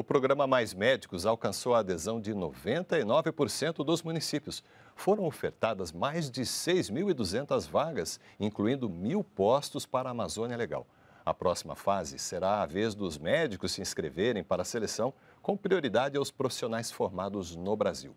O programa Mais Médicos alcançou a adesão de 99% dos municípios. Foram ofertadas mais de 6.200 vagas, incluindo mil postos para a Amazônia Legal. A próxima fase será a vez dos médicos se inscreverem para a seleção, com prioridade aos profissionais formados no Brasil.